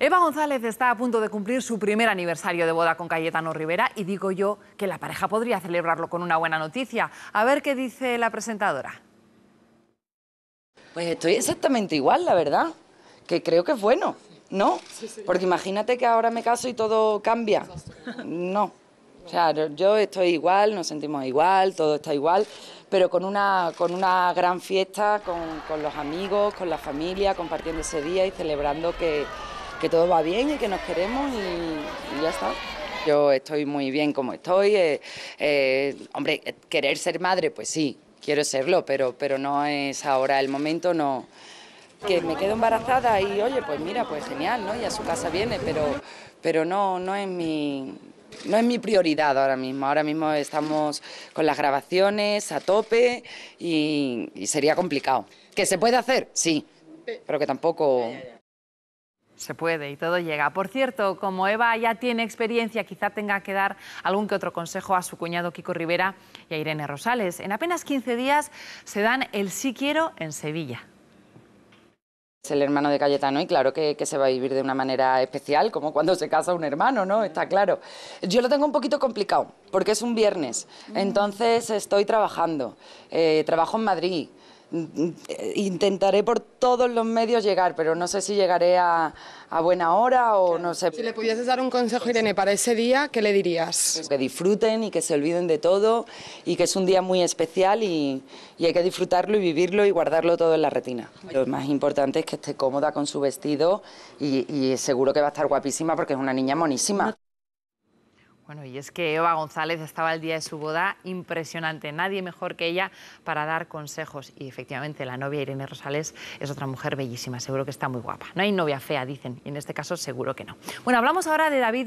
Eva González está a punto de cumplir su primer aniversario de boda con Cayetano Rivera y digo yo que la pareja podría celebrarlo con una buena noticia. A ver qué dice la presentadora. Pues estoy exactamente igual, la verdad, que creo que es bueno, ¿no? Porque imagínate que ahora me caso y todo cambia. No. O sea, yo estoy igual, nos sentimos igual, todo está igual, pero con una, con una gran fiesta, con los amigos, con la familia, compartiendo ese día y celebrando que, que todo va bien y que nos queremos y, ya está. Yo estoy muy bien como estoy. Eh, eh, hombre, eh, querer ser madre, pues sí, quiero serlo, pero, pero no es ahora el momento, no. Que me quedo embarazada y oye, pues mira, pues genial, ¿no? Y a su casa viene, pero, pero no, no es mi, no es mi prioridad ahora mismo. Ahora mismo estamos con las grabaciones a tope y sería complicado. ¿Que se puede hacer? Sí, pero que tampoco... Se puede y todo llega. Por cierto, como Eva ya tiene experiencia, quizá tenga que dar algún que otro consejo a su cuñado Kiko Rivera y a Irene Rosales. En apenas 15 días se dan el sí quiero en Sevilla. Es el hermano de Cayetano y claro que, se va a vivir de una manera especial, como cuando se casa un hermano, ¿no? Está claro. Yo lo tengo un poquito complicado, porque es un viernes, entonces estoy trabajando. Eh, trabajo en Madrid, intentaré por todos los medios llegar, pero no sé si llegaré a, buena hora o no sé. Si le pudieses dar un consejo, Irene, para ese día, ¿qué le dirías? Que disfruten y que se olviden de todo y que es un día muy especial y, hay que disfrutarlo y vivirlo y guardarlo todo en la retina. Lo más importante es que esté cómoda con su vestido y seguro que va a estar guapísima porque es una niña monísima. Bueno, y es que Eva González estaba el día de su boda impresionante. Nadie mejor que ella para dar consejos. Y efectivamente, la novia Irene Rosales es otra mujer bellísima. Seguro que está muy guapa. No hay novia fea, dicen. Y en este caso, seguro que no. Bueno, hablamos ahora de David.